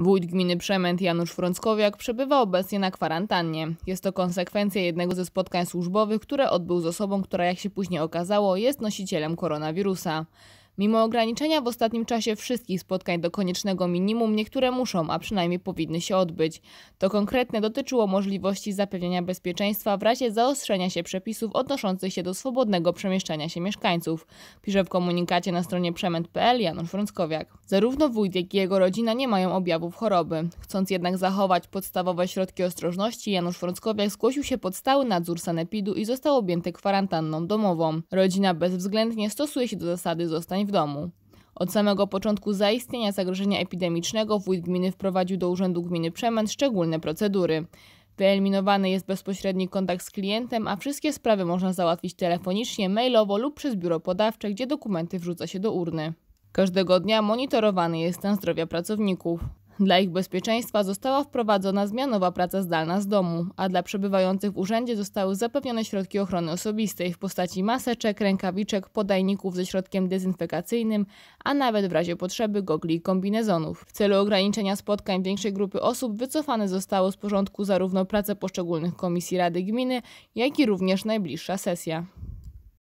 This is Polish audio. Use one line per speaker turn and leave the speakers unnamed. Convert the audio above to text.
Wójt gminy Przemęt Janusz Frąckowiak przebywa obecnie na kwarantannie. Jest to konsekwencja jednego ze spotkań służbowych, które odbył z osobą, która jak się później okazało jest nosicielem koronawirusa. Mimo ograniczenia w ostatnim czasie wszystkich spotkań do koniecznego minimum, niektóre muszą, a przynajmniej powinny się odbyć. To konkretne dotyczyło możliwości zapewnienia bezpieczeństwa w razie zaostrzenia się przepisów odnoszących się do swobodnego przemieszczania się mieszkańców, pisze w komunikacie na stronie przemęt.pl Janusz Frąckowiak. Zarówno wójt, jak i jego rodzina nie mają objawów choroby. Chcąc jednak zachować podstawowe środki ostrożności, Janusz Frąckowiak zgłosił się pod stały nadzór sanepidu i został objęty kwarantanną domową. Rodzina bezwzględnie stosuje się do zasady zostań zadań w domu. Od samego początku zaistnienia zagrożenia epidemicznego wójt gminy wprowadził do Urzędu Gminy Przemęt szczególne procedury. Wyeliminowany jest bezpośredni kontakt z klientem, a wszystkie sprawy można załatwić telefonicznie, mailowo lub przez biuro podawcze, gdzie dokumenty wrzuca się do urny. Każdego dnia monitorowany jest stan zdrowia pracowników. Dla ich bezpieczeństwa została wprowadzona zmianowa praca zdalna z domu, a dla przebywających w urzędzie zostały zapewnione środki ochrony osobistej w postaci maseczek, rękawiczek, podajników ze środkiem dezynfekacyjnym, a nawet w razie potrzeby gogli i kombinezonów. W celu ograniczenia spotkań większej grupy osób wycofane zostało z porządku zarówno prace poszczególnych komisji Rady Gminy, jak i również najbliższa sesja.